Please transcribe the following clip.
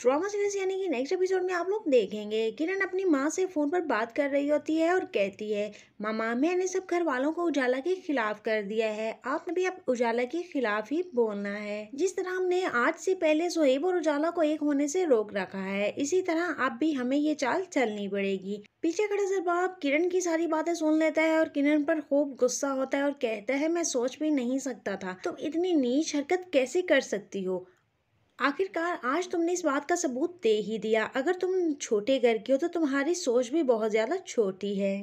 drama series यानी कि next episode में आप लोग देखेंगे किरण अपनी माँ से फ़ोन पर बात कर रही होती है और कहती है मामा मैंने सब घर वालों को उजाला के खिलाफ कर दिया है आपने भी अब उजाला के खिलाफ ही बोलना है जिस तरह हमने आज से पहले सोहेब और उजाला को एक होने से रोक रखा है इसी तरह अब भी हमें ये चाल चलनी पड़ेगी पीछे खड़े जरबाब किरण की सारी बातें सुन लेता है और किरण पर खूब गुस्सा होता है और कहता है मैं सोच भी नहीं सकता था तुम तो इतनी नीच हरकत कैसे कर सकती हो आखिरकार आज तुमने इस बात का सबूत दे ही दिया अगर तुम छोटे घर की हो तो तुम्हारी सोच भी बहुत ज़्यादा छोटी है